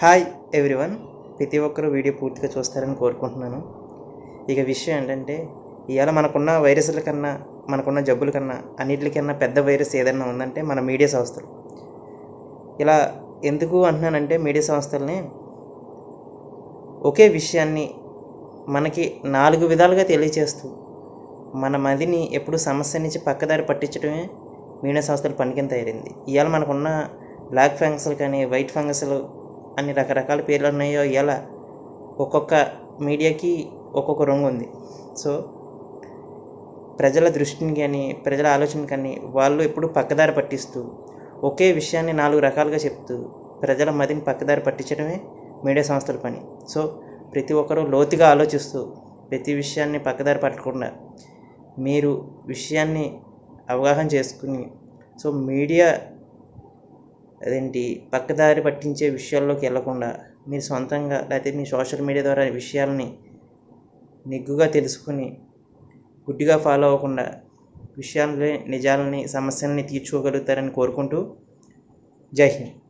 hi everyone ప్రతి ఒక్కరూ video పూర్తిగా చూస్తారని కోరుకుంటున్నాను ఇక విషయం ఏంటంటే ఇవాళ మనకున్న వైరస్ల కన్నా మనకున్న జబ్బుల కన్నా అన్నిటికన్నా పెద్ద వైరస్ ఏదైనా ఉందంటే మన మీడియా సంస్థలు ఇలా ఎందుకు అంటున్నానంటే మీడియా సంస్థల్ని ఒకే విషయాన్ని మనకి నాలుగు విధాలుగా తెలియచేస్తూ మన మదిని ఎప్పుడు సమస్య నుంచి పక్కదారి పట్టించడమే మీడియా సంస్థల పనికిని తయారైంది ఇవాళ మనకున్న బ్లాక్ ఫంగస్లు కానీ వైట్ ఫంగస్లు అన్ని రకరకాల పేర్లు ఉన్నాయో ఎలా ఒక్కొక్క మీడియాకి ఒక్కొక్క రంగు ఉంది సో ప్రజల దృష్టిని కానీ ప్రజల ఆలోచన కానీ వాళ్ళు ఎప్పుడు పక్కదారి పట్టిస్తూ ఒకే విషయాన్ని నాలుగు రకాలుగా చెప్తూ ప్రజల మదిని పక్కదారి పట్టించడమే మీడియా సంస్థల పని సో ప్రతి ఒక్కరూ లోతుగా ఆలోచిస్తూ ప్రతి విషయాన్ని పక్కదారి పట్టకుండా మీరు విషయాన్ని అవగాహన చేసుకుని సో మీడియా అదేంటి పక్కదారి పట్టించే విషయాల్లోకి వెళ్ళకుండా మీరు సొంతంగా లేకపోతే మీ సోషల్ మీడియా ద్వారా విషయాలని నిగ్గుగా తెలుసుకుని గుడ్డిగా ఫాలో అవ్వకుండా విషయాలని నిజాలని సమస్యల్ని తీర్చుకోగలుగుతారని కోరుకుంటూ జై హింద్